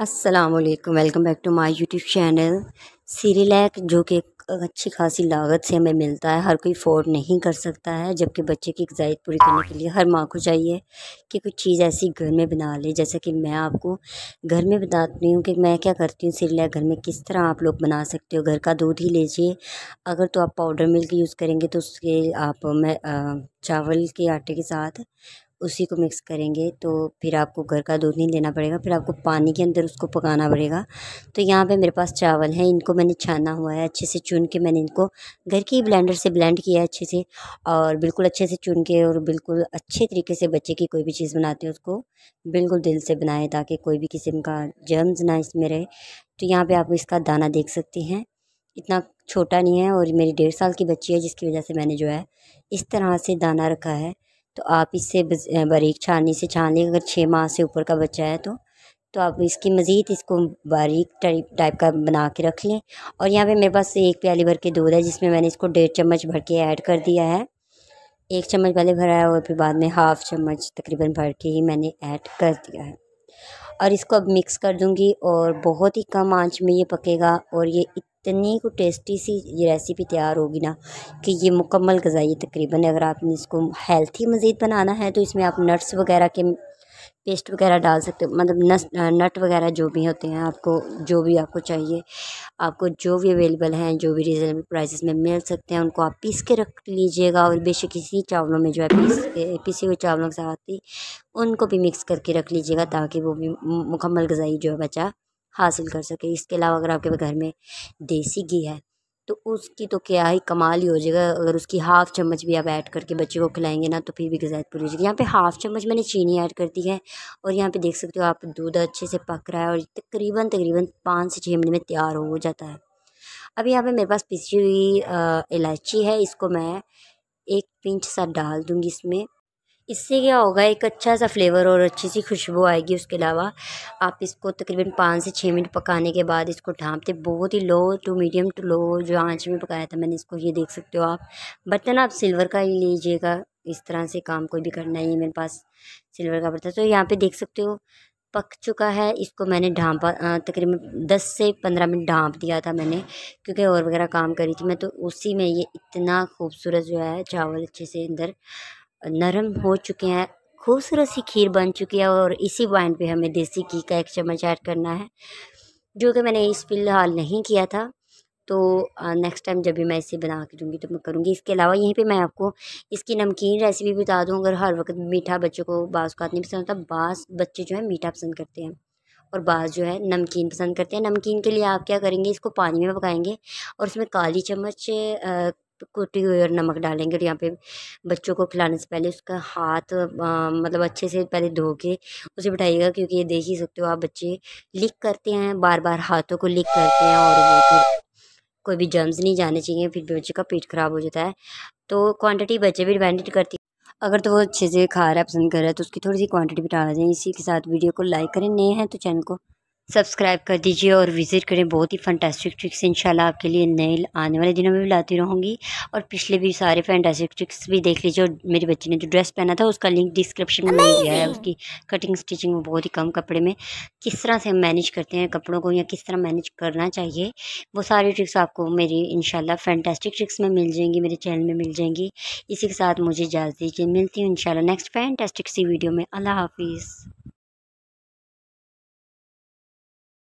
Aslam welcome back to my YouTube channel Cerelac जो कि अच्छी खासी लागत से हमें मिलता है हर कोई अफोर्ड नहीं कर सकता है जबकि बच्चे की गजाइत पूरी करने के लिए हर माँ को चाहिए कि कुछ चीज़ ऐसी घर में बना ले जैसा कि मैं आपको घर में बताती हूँ कि मैं क्या करती हूँ सीरीलैक घर में किस तरह आप लोग बना सकते हो घर का दूध ही लीजिए अगर तो आप पाउडर मिल्क यूज़ करेंगे तो उसके आप मैं चावल के आटे के साथ उसी को मिक्स करेंगे तो फिर आपको घर का दूध नहीं लेना पड़ेगा फिर आपको पानी के अंदर उसको पकाना पड़ेगा तो यहाँ पे मेरे पास चावल हैं इनको मैंने छाना हुआ है अच्छे से चुन के मैंने इनको घर ही ब्लेंडर से ब्लेंड किया है अच्छे से और बिल्कुल अच्छे से चुन के और बिल्कुल अच्छे तरीके से बच्चे की कोई भी चीज़ बनाते हैं उसको बिल्कुल दिल से बनाए ताकि कोई भी किस्म का जर्म्स ना इसमें रहे तो यहाँ पर आप इसका दाना देख सकते हैं इतना छोटा नहीं है और मेरी डेढ़ साल की बच्ची है जिसकी वजह से मैंने जो है इस तरह से दाना रखा है तो आप इससे बारीक छाननी से छान लें अगर छः माह से ऊपर का बच्चा है तो तो आप इसकी मज़ीद इसको बारीक टाइप का बना के रख लें और यहाँ पे मेरे पास एक प्याली भर के दूध है जिसमें मैंने इसको डेढ़ चम्मच भर के ऐड कर दिया है एक चम्मच पहले भरा है और फिर बाद में हाफ़ चम्मच तकरीबन भर के ही मैंने ऐड कर दिया है और इसको अब मिक्स कर दूंगी और बहुत ही कम आंच में ये पकेगा और ये इतनी को टेस्टी सी ये रेसिपी तैयार होगी ना कि ये मुकम्मल गज़ाई तकरीबन अगर आपने इसको हेल्थी मज़ीद बनाना है तो इसमें आप नट्स वगैरह के पेस्ट वगैरह डाल सकते हो मतलब नस नट वगैरह जो भी होते हैं आपको जो भी आपको चाहिए आपको जो भी अवेलेबल हैं जो भी रिजनेबल प्राइसेस में मिल सकते हैं उनको आप पीस के रख लीजिएगा और बेशक किसी चावलों में जो है पीस के पीसे हुए चावलों के साथ ही उनको भी मिक्स करके रख लीजिएगा ताकि वो भी मुकम्मल गज़ाई जो है बचा हासिल कर सके इसके अलावा अगर आपके घर में देसी घी है तो उसकी तो क्या ही कमाल ही हो जाएगा अगर उसकी हाफ़ चम्मच भी आप ऐड करके बच्चे को खिलाएंगे ना तो फिर भी गजायत पूरी हो जाएगी यहाँ पे हाफ़ चम्मच मैंने चीनी ऐड कर दी है और यहाँ पे देख सकते हो आप दूध अच्छे से पक रहा है और तकरीबन तकरीबन पाँच से छः मिनट में तैयार हो जाता है अब यहाँ पे मेरे पास पिसी हुई इलायची है इसको मैं एक पिंच सा डाल दूँगी इसमें इससे क्या होगा एक अच्छा सा फ्लेवर और अच्छी सी खुशबू आएगी उसके अलावा आप इसको तकरीबन पाँच से छः मिनट पकाने के बाद इसको ढांपते बहुत ही low to medium to low जो आँच में पकाया था मैंने इसको ये देख सकते हो आप बर्तन आप सिल्वर का ही लीजिएगा इस तरह से काम कोई भी करना ही मेरे पास सिल्वर का बर्तन तो यहाँ पर देख सकते हो पक चुका है इसको मैंने ढांपा तकरीबन दस से पंद्रह मिनट ढांप दिया था मैंने क्योंकि और वगैरह काम करी थी मैं तो उसी में ये इतना खूबसूरत जो है चावल अच्छे से अंदर नरम हो चुके हैं खूबसूरत सी खीर बन चुकी है और इसी पॉइंट पे हमें देसी घी का एक चम्मच ऐड करना है जो कि मैंने इस फिलहाल नहीं किया था तो नेक्स्ट टाइम जब भी मैं इसे बना के दूँगी तो मैं करूँगी इसके अलावा यहीं पे मैं आपको इसकी नमकीन रेसिपी बता दूँ अगर हर वक्त मीठा बच्चों को बाँस का नहीं पसंद होता बाँस बच्चे जो है मीठा पसंद करते हैं और बाँस जो है नमकीन पसंद करते हैं नमकीन के लिए आप क्या करेंगे इसको पानी में पकाएंगे और उसमें काली चम्मच कुटी हुई और नमक डालेंगे और यहाँ पे बच्चों को खिलाने से पहले उसका हाथ मतलब अच्छे से पहले धो के उसे बिठाइएगा क्योंकि ये देख ही सकते हो आप बच्चे लिक करते हैं बार बार हाथों को लिक करते हैं और वो फिर कोई भी जर्म्स नहीं जाने चाहिए फिर भी बच्चे का पेट ख़राब हो जाता है तो क्वान्टिटी बच्चे भी डिपेंडेंट करती अगर तो वो अच्छे से खा रहा है पसंद कर रहा है तो उसकी थोड़ी सी क्वांटिटी भी डाल चाहिए इसी के साथ वीडियो को लाइक करें नए हैं तो चैनल को सब्सक्राइब कर दीजिए और विज़िट करें बहुत ही फंटास्टिक ट्रिक्स इन आपके लिए नए आने वाले दिनों में भी लाती रहूँगी और पिछले भी सारे फैंटास्टिक ट्रिक्स भी देख लीजिए और मेरी बच्ची ने जो ड्रेस पहना था उसका लिंक डिस्क्रिप्शन में मिल गया है उसकी कटिंग स्टिचिंग में बहुत ही कम कपड़े में किस तरह से मैनेज करते हैं कपड़ों को या किस तरह मैनेज करना चाहिए वो सारी ट्रिक्स आपको मेरी इन फैंटास्टिक ट्रिक्स में मिल जाएंगी मेरे चैनल में मिल जाएंगी इसी के साथ मुझे इजाज़ दीजिए मिलती हूँ इन नेक्स्ट फैंटास्टिक सी वीडियो में अल्लाह हाफिज़